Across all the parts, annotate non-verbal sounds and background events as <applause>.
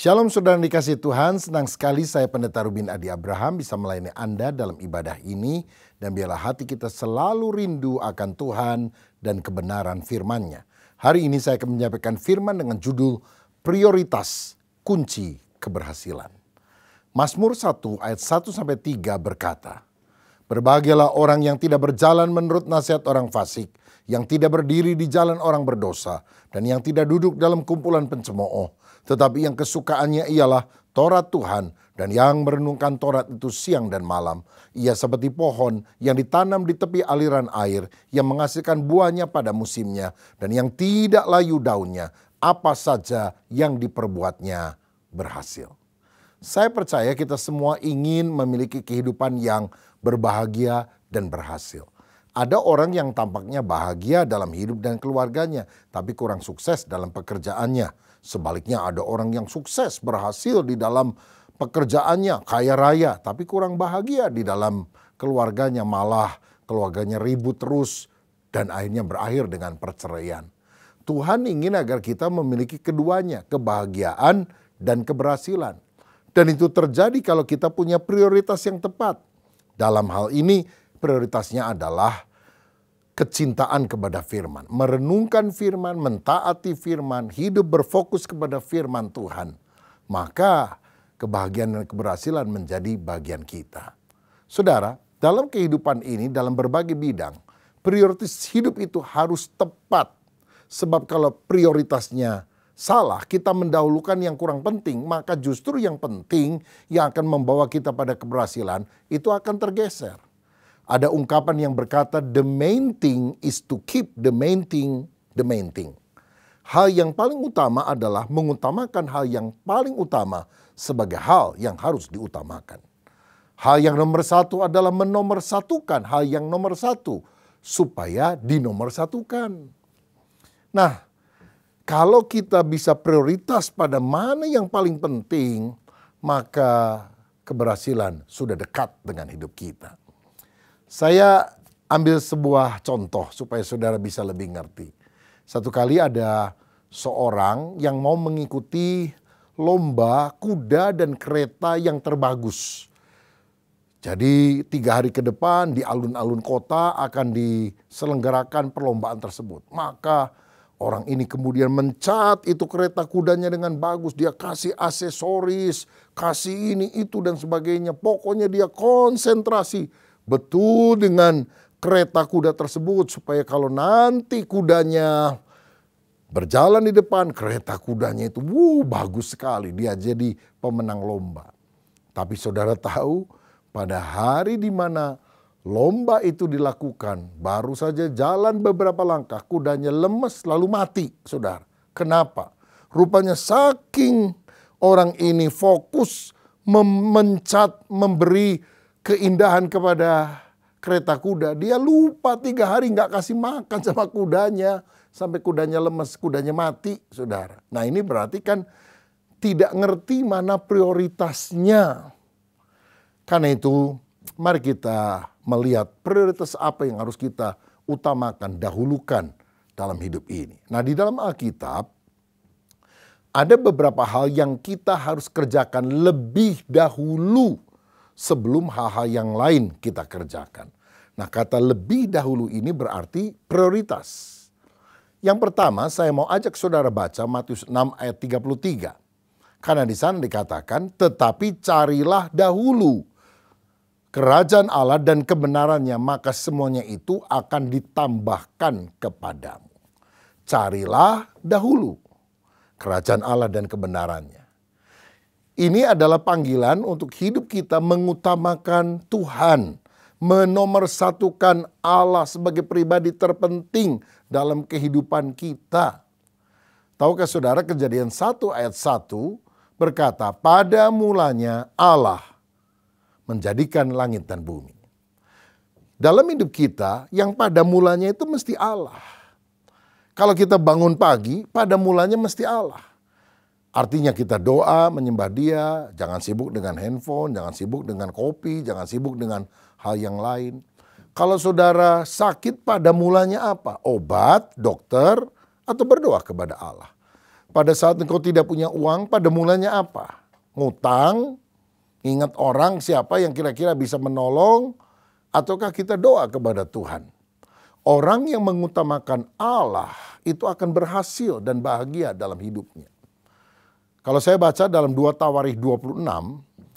Shalom saudara yang dikasih Tuhan, senang sekali saya Pendeta Rubin Adi Abraham bisa melayani Anda dalam ibadah ini dan biarlah hati kita selalu rindu akan Tuhan dan kebenaran firman-Nya. Hari ini saya akan menyampaikan firman dengan judul Prioritas Kunci Keberhasilan. Mazmur 1 ayat 1 sampai 3 berkata, Berbahagialah orang yang tidak berjalan menurut nasihat orang fasik, yang tidak berdiri di jalan orang berdosa, dan yang tidak duduk dalam kumpulan pencemooh, tetapi yang kesukaannya ialah Taurat Tuhan dan yang merenungkan Taurat itu siang dan malam. Ia seperti pohon yang ditanam di tepi aliran air yang menghasilkan buahnya pada musimnya dan yang tidak layu daunnya. Apa saja yang diperbuatnya berhasil. Saya percaya kita semua ingin memiliki kehidupan yang berbahagia dan berhasil. Ada orang yang tampaknya bahagia dalam hidup dan keluarganya, tapi kurang sukses dalam pekerjaannya Sebaliknya ada orang yang sukses, berhasil di dalam pekerjaannya, kaya raya, tapi kurang bahagia di dalam keluarganya, malah keluarganya ribut terus dan akhirnya berakhir dengan perceraian. Tuhan ingin agar kita memiliki keduanya, kebahagiaan dan keberhasilan. Dan itu terjadi kalau kita punya prioritas yang tepat. Dalam hal ini prioritasnya adalah kecintaan kepada firman, merenungkan firman, mentaati firman, hidup berfokus kepada firman Tuhan, maka kebahagiaan dan keberhasilan menjadi bagian kita. Saudara, dalam kehidupan ini dalam berbagai bidang, prioritas hidup itu harus tepat. Sebab kalau prioritasnya salah, kita mendahulukan yang kurang penting, maka justru yang penting yang akan membawa kita pada keberhasilan itu akan tergeser ada ungkapan yang berkata the main thing is to keep the main thing the main thing. Hal yang paling utama adalah mengutamakan hal yang paling utama sebagai hal yang harus diutamakan. Hal yang nomor satu adalah menomorsatukan hal yang nomor satu supaya dinomorsatukan. Nah, kalau kita bisa prioritas pada mana yang paling penting, maka keberhasilan sudah dekat dengan hidup kita. Saya ambil sebuah contoh supaya saudara bisa lebih ngerti. Satu kali ada seorang yang mau mengikuti lomba kuda dan kereta yang terbagus. Jadi tiga hari ke depan di alun-alun kota akan diselenggarakan perlombaan tersebut. Maka orang ini kemudian mencat itu kereta kudanya dengan bagus. Dia kasih aksesoris, kasih ini, itu dan sebagainya. Pokoknya dia konsentrasi betul dengan kereta kuda tersebut supaya kalau nanti kudanya berjalan di depan kereta kudanya itu wuh bagus sekali dia jadi pemenang lomba. Tapi saudara tahu pada hari di mana lomba itu dilakukan baru saja jalan beberapa langkah kudanya lemes lalu mati saudara. Kenapa? Rupanya saking orang ini fokus memencat memberi keindahan kepada kereta kuda. Dia lupa tiga hari nggak kasih makan sama kudanya. Sampai kudanya lemes, kudanya mati, saudara. Nah ini berarti kan tidak ngerti mana prioritasnya. Karena itu mari kita melihat prioritas apa yang harus kita utamakan, dahulukan dalam hidup ini. Nah di dalam Alkitab ada beberapa hal yang kita harus kerjakan lebih dahulu sebelum hal-hal yang lain kita kerjakan. Nah, kata lebih dahulu ini berarti prioritas. Yang pertama, saya mau ajak saudara baca Matius 6 ayat 33. Karena di sana dikatakan, tetapi carilah dahulu kerajaan Allah dan kebenarannya, maka semuanya itu akan ditambahkan kepadamu. Carilah dahulu kerajaan Allah dan kebenarannya. Ini adalah panggilan untuk hidup kita mengutamakan Tuhan, menomorsatukan Allah sebagai pribadi terpenting dalam kehidupan kita. Tahukah saudara kejadian 1 ayat 1 berkata, pada mulanya Allah menjadikan langit dan bumi. Dalam hidup kita yang pada mulanya itu mesti Allah. Kalau kita bangun pagi, pada mulanya mesti Allah Artinya kita doa, menyembah dia, jangan sibuk dengan handphone, jangan sibuk dengan kopi, jangan sibuk dengan hal yang lain. Kalau saudara sakit pada mulanya apa? Obat, dokter, atau berdoa kepada Allah. Pada saat engkau tidak punya uang, pada mulanya apa? Ngutang, ingat orang siapa yang kira-kira bisa menolong, ataukah kita doa kepada Tuhan? Orang yang mengutamakan Allah itu akan berhasil dan bahagia dalam hidupnya. Kalau saya baca dalam dua Tawarih 26,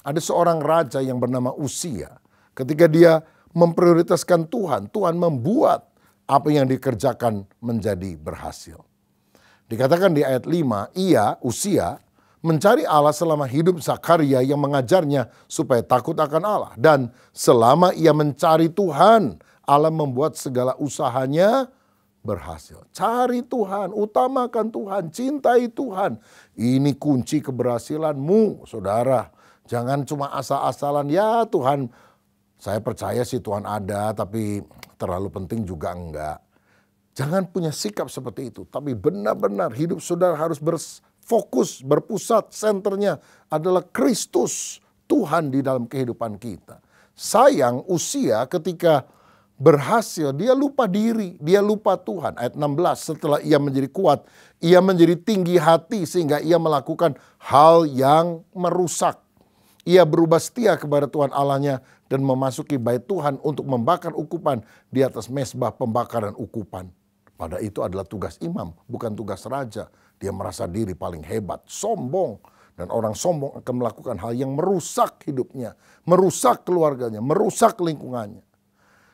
ada seorang raja yang bernama Usia. Ketika dia memprioritaskan Tuhan, Tuhan membuat apa yang dikerjakan menjadi berhasil. Dikatakan di ayat 5, ia, Usia, mencari Allah selama hidup Zakaria yang mengajarnya supaya takut akan Allah. Dan selama ia mencari Tuhan, Allah membuat segala usahanya berhasil. Cari Tuhan, utamakan Tuhan, cintai Tuhan. Ini kunci keberhasilanmu, saudara. Jangan cuma asal-asalan, ya Tuhan, saya percaya sih Tuhan ada, tapi terlalu penting juga enggak. Jangan punya sikap seperti itu, tapi benar-benar hidup saudara harus berfokus, berpusat, senternya adalah Kristus, Tuhan di dalam kehidupan kita. Sayang usia ketika berhasil, dia lupa diri, dia lupa Tuhan. Ayat 16, setelah ia menjadi kuat, ia menjadi tinggi hati sehingga ia melakukan hal yang merusak. Ia berubah setia kepada Tuhan Allahnya dan memasuki bait Tuhan untuk membakar ukupan di atas mesbah pembakaran ukupan. Pada itu adalah tugas imam, bukan tugas raja. Dia merasa diri paling hebat, sombong. Dan orang sombong akan melakukan hal yang merusak hidupnya, merusak keluarganya, merusak lingkungannya.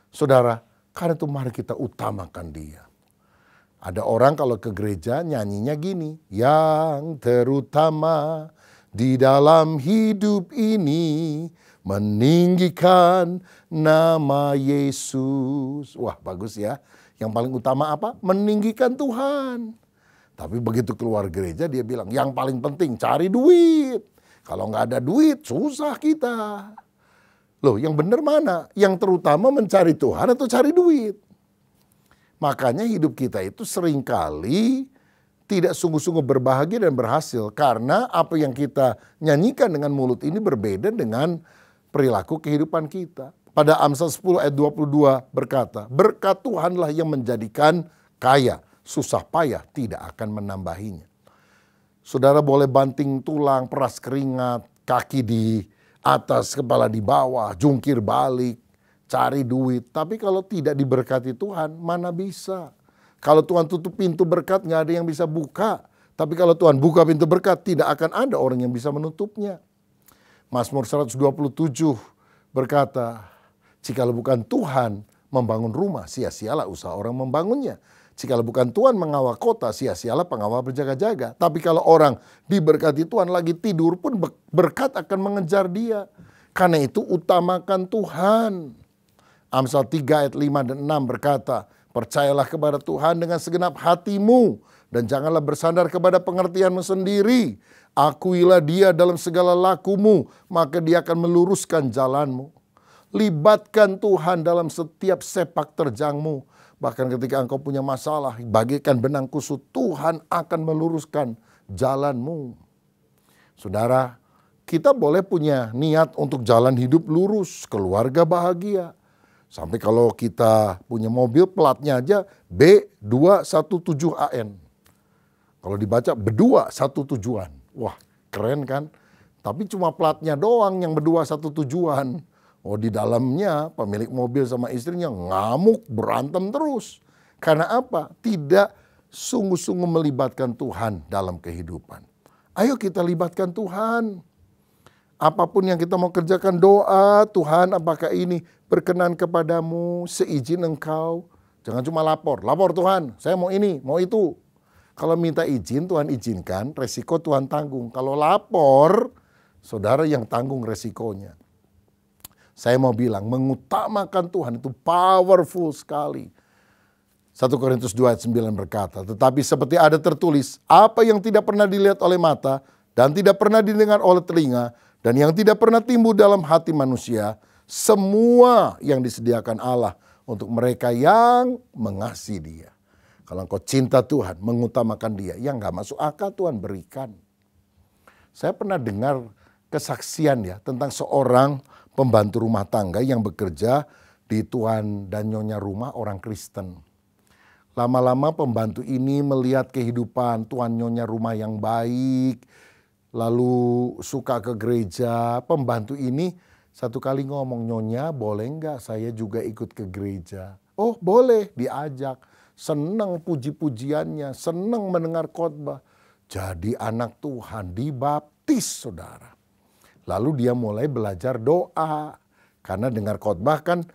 Saudara, karena itu mari kita utamakan dia. Ada orang kalau ke gereja nyanyinya gini, yang terutama di dalam hidup ini meninggikan nama Yesus. Wah, bagus ya. Yang paling utama apa? Meninggikan Tuhan. Tapi begitu keluar gereja dia bilang, yang paling penting cari duit. Kalau nggak ada duit, susah kita. Loh, yang benar mana? Yang terutama mencari Tuhan atau cari duit? Makanya hidup kita itu seringkali tidak sungguh-sungguh berbahagia dan berhasil karena apa yang kita nyanyikan dengan mulut ini berbeda dengan perilaku kehidupan kita. Pada Amsal 10 ayat 22 berkata, berkat Tuhanlah yang menjadikan kaya, susah payah tidak akan menambahinya. Saudara boleh banting tulang, peras keringat, kaki di atas kepala di bawah, jungkir balik, cari duit. Tapi kalau tidak diberkati Tuhan, mana bisa? Kalau Tuhan tutup pintu berkat, nggak ada yang bisa buka. Tapi kalau Tuhan buka pintu berkat, tidak akan ada orang yang bisa menutupnya. Mazmur 127 berkata, Jikalau bukan Tuhan membangun rumah, sia-sialah usaha orang membangunnya. Jika bukan Tuhan mengawal kota, sia-sialah pengawal berjaga-jaga. Tapi kalau orang diberkati Tuhan lagi tidur pun berkat akan mengejar dia. Karena itu utamakan Tuhan. Amsal 3 ayat 5 dan 6 berkata, Percayalah kepada Tuhan dengan segenap hatimu dan janganlah bersandar kepada pengertianmu sendiri. Akuilah dia dalam segala lakumu, maka dia akan meluruskan jalanmu. Libatkan Tuhan dalam setiap sepak terjangmu Bahkan ketika engkau punya masalah, bagikan benang kusut, Tuhan akan meluruskan jalanmu. Saudara, kita boleh punya niat untuk jalan hidup lurus, keluarga bahagia. Sampai kalau kita punya mobil platnya aja B217AN. Kalau dibaca berdua satu tujuan. Wah keren kan? Tapi cuma platnya doang yang berdua satu tujuan. Oh di dalamnya pemilik mobil sama istrinya ngamuk berantem terus. Karena apa? Tidak sungguh-sungguh melibatkan Tuhan dalam kehidupan. Ayo kita libatkan Tuhan. Apapun yang kita mau kerjakan doa, Tuhan apakah ini berkenan kepadamu, seizin engkau. Jangan cuma lapor, lapor Tuhan, saya mau ini, mau itu. Kalau minta izin, Tuhan izinkan, resiko Tuhan tanggung. Kalau lapor, saudara yang tanggung resikonya. Saya mau bilang, mengutamakan Tuhan itu powerful sekali. 1 Korintus 2 ayat 9 berkata, tetapi seperti ada tertulis, apa yang tidak pernah dilihat oleh mata dan tidak pernah didengar oleh telinga dan yang tidak pernah timbul dalam hati manusia, semua yang disediakan Allah untuk mereka yang mengasihi dia. Kalau engkau cinta Tuhan, mengutamakan dia, yang gak masuk akal Tuhan berikan. Saya pernah dengar kesaksian ya tentang seorang pembantu rumah tangga yang bekerja di tuan dan nyonya rumah orang Kristen. Lama-lama pembantu ini melihat kehidupan tuan nyonya rumah yang baik, lalu suka ke gereja. Pembantu ini satu kali ngomong, nyonya boleh nggak saya juga ikut ke gereja? Oh boleh, diajak. Senang puji-pujiannya, senang mendengar khotbah. Jadi anak Tuhan dibaptis saudara. Lalu dia mulai belajar doa. Karena dengar khotbah kan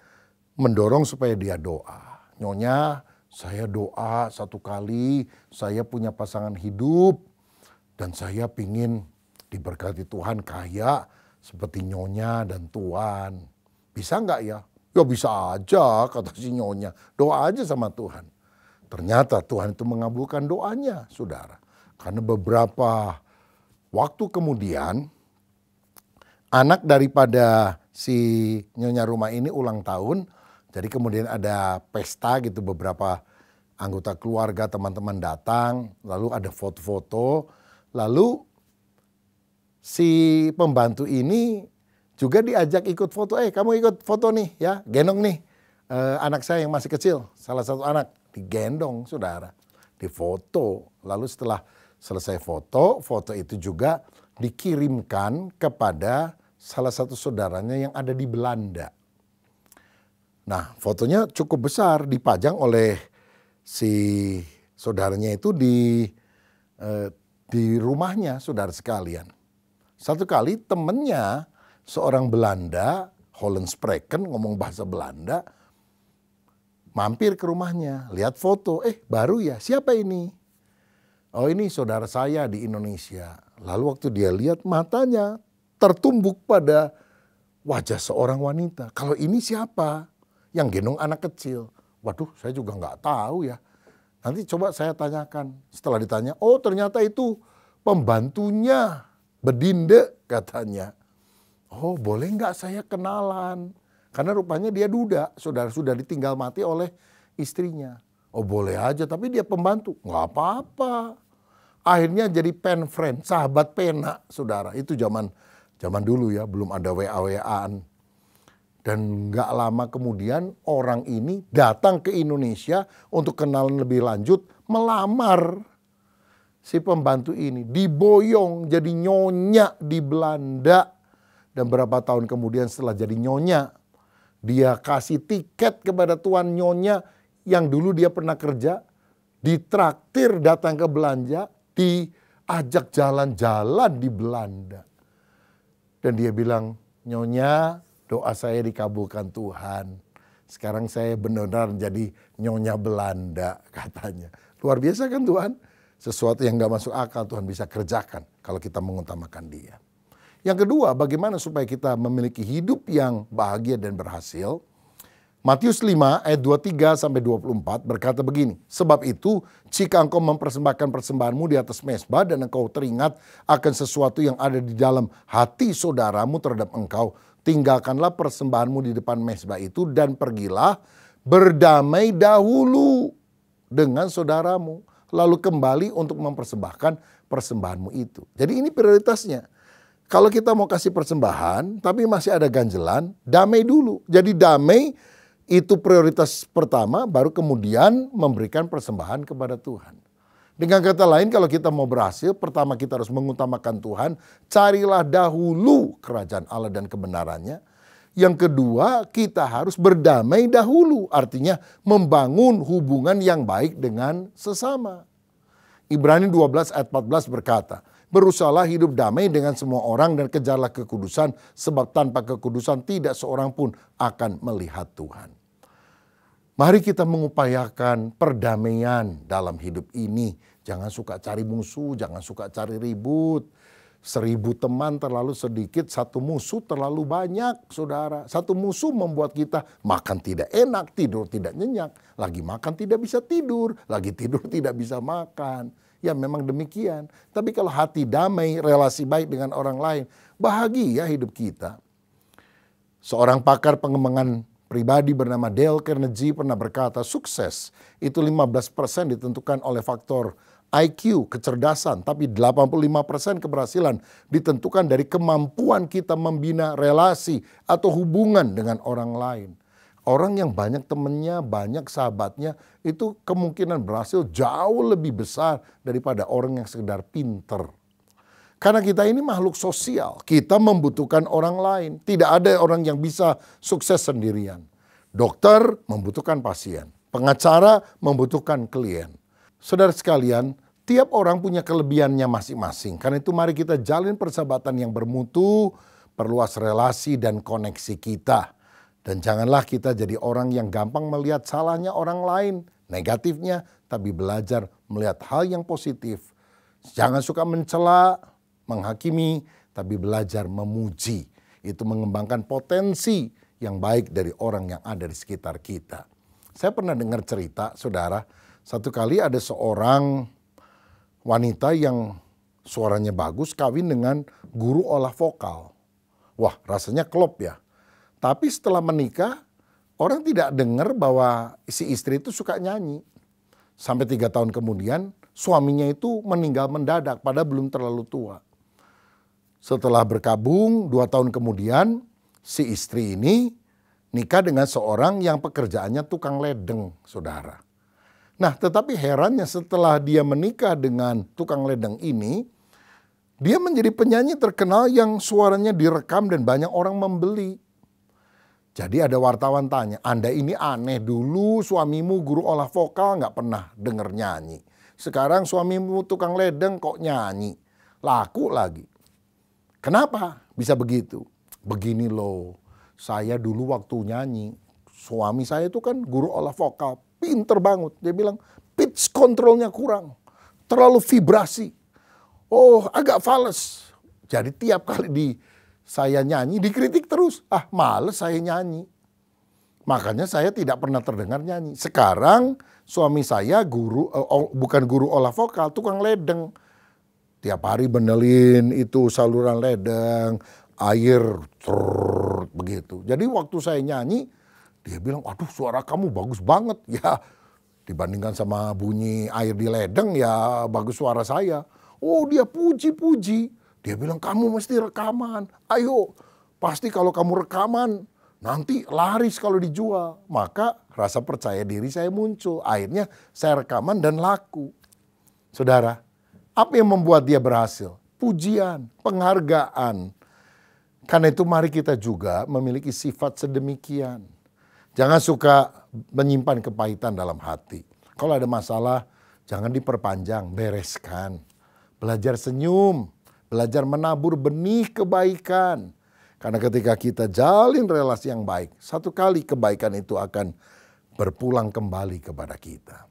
mendorong supaya dia doa. Nyonya, saya doa satu kali, saya punya pasangan hidup dan saya pingin diberkati Tuhan kaya seperti nyonya dan Tuhan. Bisa nggak ya? Ya bisa aja kata si nyonya. Doa aja sama Tuhan. Ternyata Tuhan itu mengabulkan doanya saudara. Karena beberapa waktu kemudian anak daripada si nyonya rumah ini ulang tahun. Jadi kemudian ada pesta gitu beberapa anggota keluarga teman-teman datang, lalu ada foto-foto, lalu si pembantu ini juga diajak ikut foto, eh kamu ikut foto nih ya, gendong nih eh, anak saya yang masih kecil, salah satu anak digendong saudara, difoto, lalu setelah selesai foto, foto itu juga dikirimkan kepada salah satu saudaranya yang ada di Belanda. Nah, fotonya cukup besar dipajang oleh si saudaranya itu di eh, di rumahnya saudara sekalian. Satu kali temennya seorang Belanda, Holland Spreken ngomong bahasa Belanda, mampir ke rumahnya, lihat foto, eh baru ya, siapa ini? Oh ini saudara saya di Indonesia. Lalu waktu dia lihat matanya tertumbuk pada wajah seorang wanita. Kalau ini siapa? Yang gendong anak kecil. Waduh, saya juga nggak tahu ya. Nanti coba saya tanyakan. Setelah ditanya, oh ternyata itu pembantunya bedinde katanya. Oh boleh nggak saya kenalan? Karena rupanya dia duda, saudara sudah ditinggal mati oleh istrinya. Oh boleh aja, tapi dia pembantu. Nggak apa-apa. Akhirnya jadi pen friend, sahabat pena, saudara. Itu zaman Zaman dulu ya, belum ada WA-WAan. Dan nggak lama kemudian orang ini datang ke Indonesia untuk kenalan lebih lanjut, melamar si pembantu ini. Diboyong jadi nyonya di Belanda. Dan berapa tahun kemudian setelah jadi nyonya, dia kasih tiket kepada tuan nyonya yang dulu dia pernah kerja, ditraktir datang ke Belanda diajak jalan-jalan di Belanda. Dan dia bilang, Nyonya doa saya dikabulkan Tuhan. Sekarang saya benar-benar jadi Nyonya Belanda <laughs> katanya. Luar biasa kan Tuhan? Sesuatu yang gak masuk akal Tuhan bisa kerjakan kalau kita mengutamakan dia. Yang kedua, bagaimana supaya kita memiliki hidup yang bahagia dan berhasil? Matius 5 ayat 23 sampai 24 berkata begini, sebab itu jika engkau mempersembahkan persembahanmu di atas mesbah dan engkau teringat akan sesuatu yang ada di dalam hati saudaramu terhadap engkau, tinggalkanlah persembahanmu di depan mesbah itu dan pergilah berdamai dahulu dengan saudaramu, lalu kembali untuk mempersembahkan persembahanmu itu. Jadi ini prioritasnya kalau kita mau kasih persembahan tapi masih ada ganjelan, damai dulu. Jadi damai itu prioritas pertama, baru kemudian memberikan persembahan kepada Tuhan. Dengan kata lain, kalau kita mau berhasil, pertama kita harus mengutamakan Tuhan. Carilah dahulu kerajaan Allah dan kebenarannya. Yang kedua, kita harus berdamai dahulu, artinya membangun hubungan yang baik dengan sesama. Ibrani 12 ayat 14 berkata, Berusahalah hidup damai dengan semua orang dan kejarlah kekudusan, sebab tanpa kekudusan tidak seorang pun akan melihat Tuhan. Mari kita mengupayakan perdamaian dalam hidup ini. Jangan suka cari musuh, jangan suka cari ribut. Seribu teman terlalu sedikit, satu musuh terlalu banyak, saudara. Satu musuh membuat kita makan tidak enak, tidur tidak nyenyak. Lagi makan tidak bisa tidur, lagi tidur tidak bisa makan ya memang demikian. Tapi kalau hati damai, relasi baik dengan orang lain, bahagia hidup kita. Seorang pakar pengembangan pribadi bernama Dale Carnegie pernah berkata, sukses itu 15% ditentukan oleh faktor IQ, kecerdasan, tapi 85% keberhasilan ditentukan dari kemampuan kita membina relasi atau hubungan dengan orang lain. Orang yang banyak temennya, banyak sahabatnya, itu kemungkinan berhasil jauh lebih besar daripada orang yang sekedar pinter. Karena kita ini makhluk sosial, kita membutuhkan orang lain. Tidak ada orang yang bisa sukses sendirian. Dokter membutuhkan pasien, pengacara membutuhkan klien. Saudara sekalian, tiap orang punya kelebihannya masing-masing. Karena itu mari kita jalin persahabatan yang bermutu, perluas relasi dan koneksi kita. Dan janganlah kita jadi orang yang gampang melihat salahnya orang lain, negatifnya, tapi belajar melihat hal yang positif. Jangan suka mencela, menghakimi, tapi belajar memuji. Itu mengembangkan potensi yang baik dari orang yang ada di sekitar kita. Saya pernah dengar cerita, saudara, satu kali ada seorang wanita yang suaranya bagus kawin dengan guru olah vokal. Wah, rasanya klop ya. Tapi setelah menikah, orang tidak dengar bahwa si istri itu suka nyanyi. Sampai tiga tahun kemudian, suaminya itu meninggal mendadak, pada belum terlalu tua. Setelah berkabung, dua tahun kemudian, si istri ini nikah dengan seorang yang pekerjaannya tukang ledeng, saudara. Nah, tetapi herannya setelah dia menikah dengan tukang ledeng ini, dia menjadi penyanyi terkenal yang suaranya direkam dan banyak orang membeli. Jadi ada wartawan tanya, Anda ini aneh dulu suamimu guru olah vokal nggak pernah denger nyanyi. Sekarang suamimu tukang ledeng kok nyanyi. Laku lagi. Kenapa bisa begitu? Begini loh, saya dulu waktu nyanyi, suami saya itu kan guru olah vokal, pinter banget. Dia bilang pitch kontrolnya kurang, terlalu vibrasi. Oh agak fales. Jadi tiap kali di saya nyanyi dikritik terus. Ah, males saya nyanyi. Makanya saya tidak pernah terdengar nyanyi. Sekarang suami saya guru eh, bukan guru olah vokal, tukang ledeng. Tiap hari benelin itu saluran ledeng, air trrr, begitu. Jadi waktu saya nyanyi, dia bilang, "Aduh, suara kamu bagus banget." <laughs> Ya, dibandingkan sama bunyi air di ledeng ya bagus suara saya. Oh, dia puji-puji. Dia bilang, kamu mesti rekaman. Ayo, pasti kalau kamu rekaman, nanti laris kalau dijual. Maka rasa percaya diri saya muncul. Akhirnya saya rekaman dan laku. Saudara, apa yang membuat dia berhasil? Pujian, penghargaan. Karena itu mari kita juga memiliki sifat sedemikian. Jangan suka menyimpan kepahitan dalam hati. Kalau ada masalah, jangan diperpanjang, bereskan. Belajar senyum, Belajar menabur benih kebaikan. Karena ketika kita jalin relasi yang baik, satu kali kebaikan itu akan berpulang kembali kepada kita.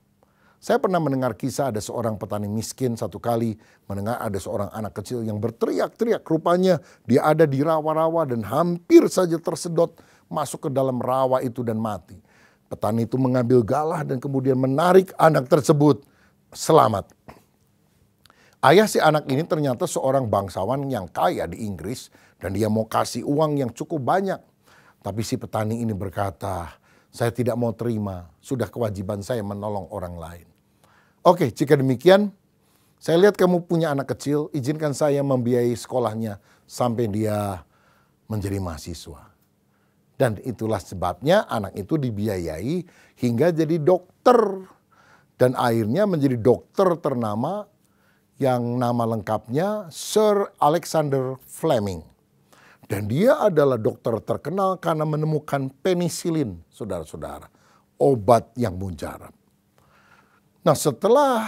Saya pernah mendengar kisah ada seorang petani miskin satu kali mendengar ada seorang anak kecil yang berteriak-teriak. Rupanya dia ada di rawa-rawa dan hampir saja tersedot masuk ke dalam rawa itu dan mati. Petani itu mengambil galah dan kemudian menarik anak tersebut selamat Ayah si anak ini ternyata seorang bangsawan yang kaya di Inggris dan dia mau kasih uang yang cukup banyak. Tapi si petani ini berkata, saya tidak mau terima, sudah kewajiban saya menolong orang lain. Oke, jika demikian, saya lihat kamu punya anak kecil, izinkan saya membiayai sekolahnya sampai dia menjadi mahasiswa. Dan itulah sebabnya anak itu dibiayai hingga jadi dokter. Dan akhirnya menjadi dokter ternama yang nama lengkapnya Sir Alexander Fleming. Dan dia adalah dokter terkenal karena menemukan penisilin, saudara-saudara, obat yang mujarab. Nah setelah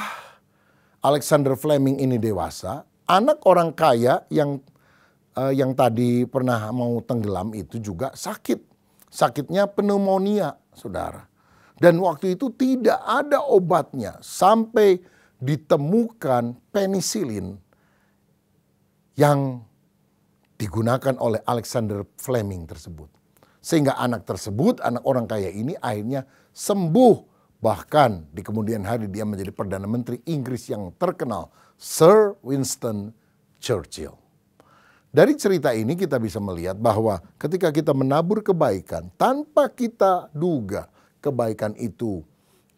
Alexander Fleming ini dewasa, anak orang kaya yang uh, yang tadi pernah mau tenggelam itu juga sakit. Sakitnya pneumonia, saudara. Dan waktu itu tidak ada obatnya sampai ditemukan penisilin yang digunakan oleh Alexander Fleming tersebut. Sehingga anak tersebut, anak orang kaya ini akhirnya sembuh. Bahkan di kemudian hari dia menjadi Perdana Menteri Inggris yang terkenal, Sir Winston Churchill. Dari cerita ini kita bisa melihat bahwa ketika kita menabur kebaikan tanpa kita duga kebaikan itu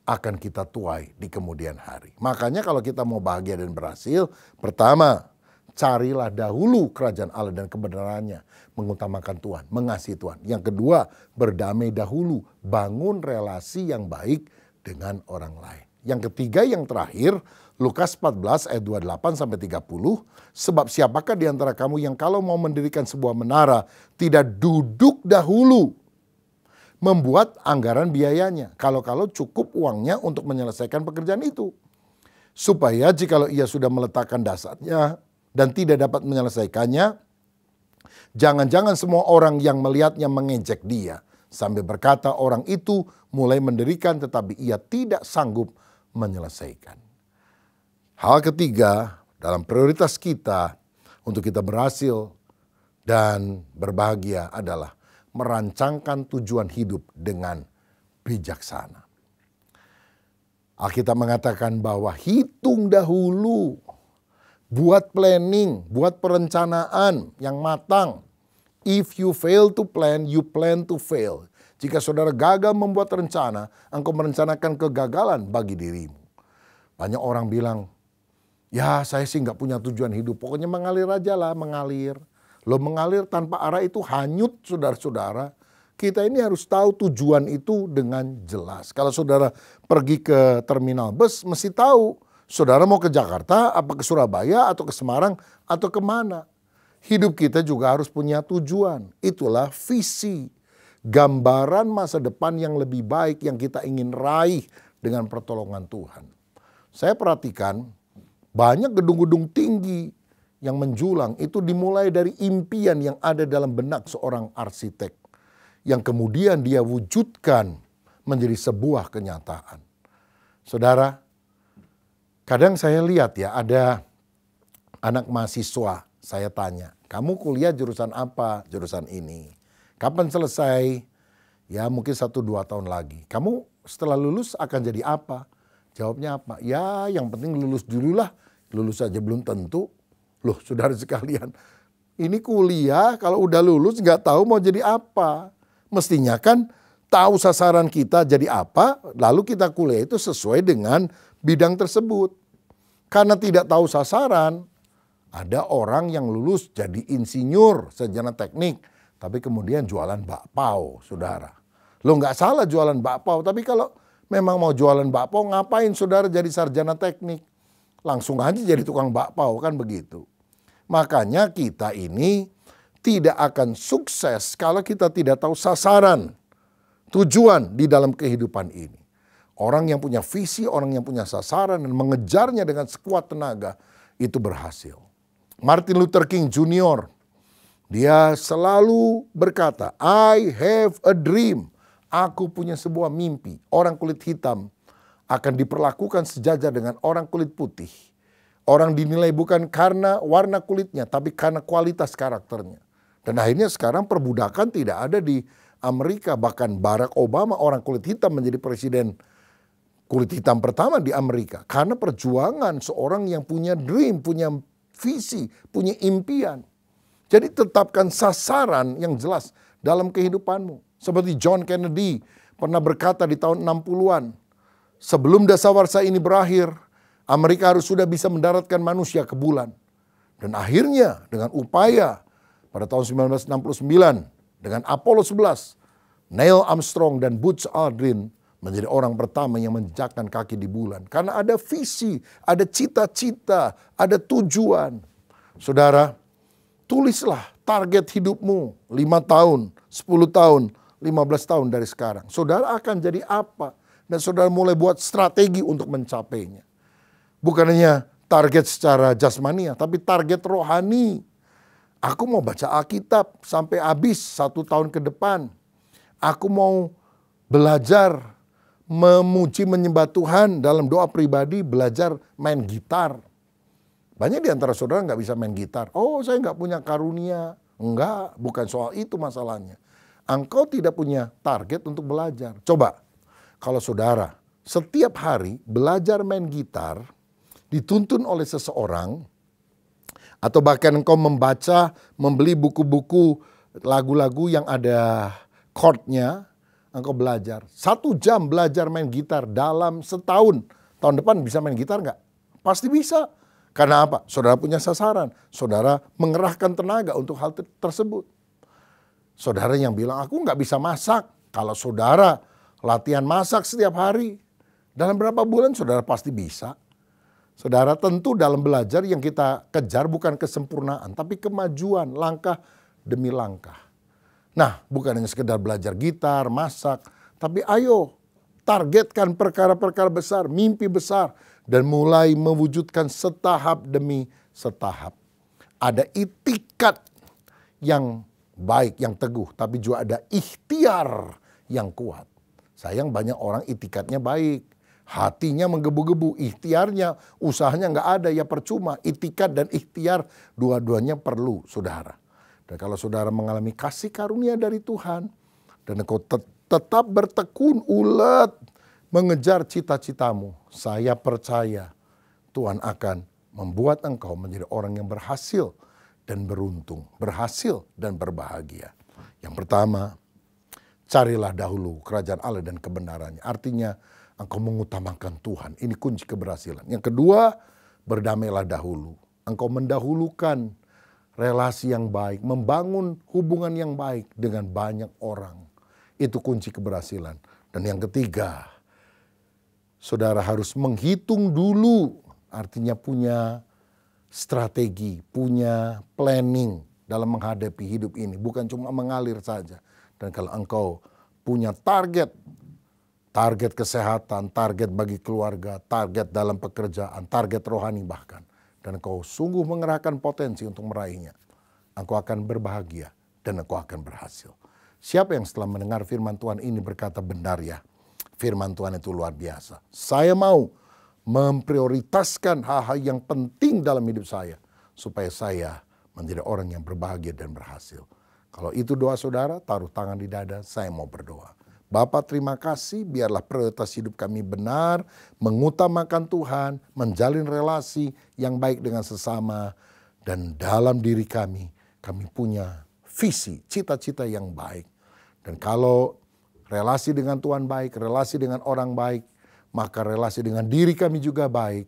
akan kita tuai di kemudian hari. Makanya kalau kita mau bahagia dan berhasil, pertama, carilah dahulu kerajaan Allah dan kebenarannya, mengutamakan Tuhan, mengasihi Tuhan. Yang kedua, berdamai dahulu, bangun relasi yang baik dengan orang lain. Yang ketiga, yang terakhir, Lukas 14 ayat 28 sampai 30, sebab siapakah di antara kamu yang kalau mau mendirikan sebuah menara tidak duduk dahulu membuat anggaran biayanya. Kalau-kalau cukup uangnya untuk menyelesaikan pekerjaan itu. Supaya jika ia sudah meletakkan dasarnya dan tidak dapat menyelesaikannya, jangan-jangan semua orang yang melihatnya mengejek dia. Sambil berkata orang itu mulai menderikan tetapi ia tidak sanggup menyelesaikan. Hal ketiga dalam prioritas kita untuk kita berhasil dan berbahagia adalah merancangkan tujuan hidup dengan bijaksana. Alkitab mengatakan bahwa hitung dahulu, buat planning, buat perencanaan yang matang. If you fail to plan, you plan to fail. Jika saudara gagal membuat rencana, engkau merencanakan kegagalan bagi dirimu. Banyak orang bilang, ya saya sih nggak punya tujuan hidup, pokoknya mengalir aja lah, mengalir. Lo mengalir tanpa arah itu hanyut saudara-saudara. Kita ini harus tahu tujuan itu dengan jelas. Kalau saudara pergi ke terminal bus, mesti tahu saudara mau ke Jakarta, apa ke Surabaya, atau ke Semarang, atau kemana. Hidup kita juga harus punya tujuan. Itulah visi, gambaran masa depan yang lebih baik yang kita ingin raih dengan pertolongan Tuhan. Saya perhatikan banyak gedung-gedung tinggi yang menjulang itu dimulai dari impian yang ada dalam benak seorang arsitek yang kemudian dia wujudkan menjadi sebuah kenyataan. Saudara, kadang saya lihat ya ada anak mahasiswa, saya tanya, "Kamu kuliah jurusan apa?" "Jurusan ini." "Kapan selesai?" "Ya, mungkin satu dua tahun lagi." "Kamu setelah lulus akan jadi apa?" Jawabnya apa? "Ya, yang penting lulus dulu lah. Lulus saja belum tentu Loh saudara sekalian, ini kuliah kalau udah lulus nggak tahu mau jadi apa. Mestinya kan tahu sasaran kita jadi apa, lalu kita kuliah itu sesuai dengan bidang tersebut. Karena tidak tahu sasaran, ada orang yang lulus jadi insinyur sejana teknik, tapi kemudian jualan bakpao, saudara. Lo nggak salah jualan bakpao, tapi kalau memang mau jualan bakpao, ngapain saudara jadi sarjana teknik? langsung aja jadi tukang bakpao kan begitu. Makanya kita ini tidak akan sukses kalau kita tidak tahu sasaran, tujuan di dalam kehidupan ini. Orang yang punya visi, orang yang punya sasaran dan mengejarnya dengan sekuat tenaga itu berhasil. Martin Luther King Jr. dia selalu berkata, "I have a dream." Aku punya sebuah mimpi. Orang kulit hitam akan diperlakukan sejajar dengan orang kulit putih. Orang dinilai bukan karena warna kulitnya, tapi karena kualitas karakternya. Dan akhirnya sekarang perbudakan tidak ada di Amerika. Bahkan Barack Obama orang kulit hitam menjadi presiden kulit hitam pertama di Amerika. Karena perjuangan seorang yang punya dream, punya visi, punya impian. Jadi tetapkan sasaran yang jelas dalam kehidupanmu. Seperti John Kennedy pernah berkata di tahun 60-an, Sebelum dasawarsa ini berakhir, Amerika harus sudah bisa mendaratkan manusia ke bulan. Dan akhirnya dengan upaya pada tahun 1969 dengan Apollo 11, Neil Armstrong dan Buzz Aldrin menjadi orang pertama yang menjejakkan kaki di bulan. Karena ada visi, ada cita-cita, ada tujuan. Saudara, tulislah target hidupmu 5 tahun, 10 tahun, 15 tahun dari sekarang. Saudara akan jadi apa? dan saudara mulai buat strategi untuk mencapainya. Bukan hanya target secara jasmania, tapi target rohani. Aku mau baca Alkitab sampai habis satu tahun ke depan. Aku mau belajar memuji menyembah Tuhan dalam doa pribadi, belajar main gitar. Banyak di antara saudara nggak bisa main gitar. Oh, saya nggak punya karunia. Enggak, bukan soal itu masalahnya. Engkau tidak punya target untuk belajar. Coba kalau saudara setiap hari belajar main gitar, dituntun oleh seseorang, atau bahkan engkau membaca, membeli buku-buku lagu-lagu yang ada chordnya, engkau belajar. Satu jam belajar main gitar dalam setahun. Tahun depan bisa main gitar nggak? Pasti bisa. Karena apa? Saudara punya sasaran. Saudara mengerahkan tenaga untuk hal tersebut. Saudara yang bilang, aku nggak bisa masak. Kalau saudara latihan masak setiap hari. Dalam berapa bulan saudara pasti bisa. Saudara tentu dalam belajar yang kita kejar bukan kesempurnaan, tapi kemajuan langkah demi langkah. Nah, bukan hanya sekedar belajar gitar, masak, tapi ayo targetkan perkara-perkara besar, mimpi besar, dan mulai mewujudkan setahap demi setahap. Ada itikat yang baik, yang teguh, tapi juga ada ikhtiar yang kuat. Sayang banyak orang itikatnya baik. Hatinya menggebu-gebu, ikhtiarnya, usahanya nggak ada, ya percuma. Itikat dan ikhtiar dua-duanya perlu, saudara. Dan kalau saudara mengalami kasih karunia dari Tuhan, dan engkau te tetap bertekun ulet mengejar cita-citamu, saya percaya Tuhan akan membuat engkau menjadi orang yang berhasil dan beruntung, berhasil dan berbahagia. Yang pertama, Carilah dahulu kerajaan Allah dan kebenarannya. Artinya engkau mengutamakan Tuhan. Ini kunci keberhasilan. Yang kedua, berdamailah dahulu. Engkau mendahulukan relasi yang baik, membangun hubungan yang baik dengan banyak orang. Itu kunci keberhasilan. Dan yang ketiga, saudara harus menghitung dulu, artinya punya strategi, punya planning dalam menghadapi hidup ini, bukan cuma mengalir saja. Dan kalau engkau punya target, target kesehatan, target bagi keluarga, target dalam pekerjaan, target rohani bahkan. Dan engkau sungguh mengerahkan potensi untuk meraihnya. Engkau akan berbahagia dan engkau akan berhasil. Siapa yang setelah mendengar firman Tuhan ini berkata benar ya. Firman Tuhan itu luar biasa. Saya mau memprioritaskan hal-hal yang penting dalam hidup saya. Supaya saya menjadi orang yang berbahagia dan berhasil. Kalau itu doa saudara, taruh tangan di dada, saya mau berdoa. Bapak terima kasih biarlah prioritas hidup kami benar, mengutamakan Tuhan, menjalin relasi yang baik dengan sesama, dan dalam diri kami, kami punya visi, cita-cita yang baik. Dan kalau relasi dengan Tuhan baik, relasi dengan orang baik, maka relasi dengan diri kami juga baik.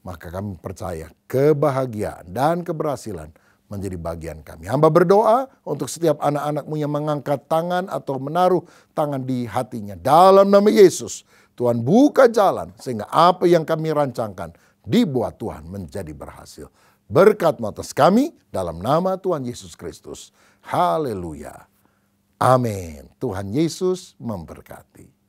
Maka kami percaya kebahagiaan dan keberhasilan menjadi bagian kami. Hamba berdoa untuk setiap anak-anakmu yang mengangkat tangan atau menaruh tangan di hatinya. Dalam nama Yesus, Tuhan buka jalan sehingga apa yang kami rancangkan dibuat Tuhan menjadi berhasil. Berkat atas kami dalam nama Tuhan Yesus Kristus. Haleluya. Amin. Tuhan Yesus memberkati.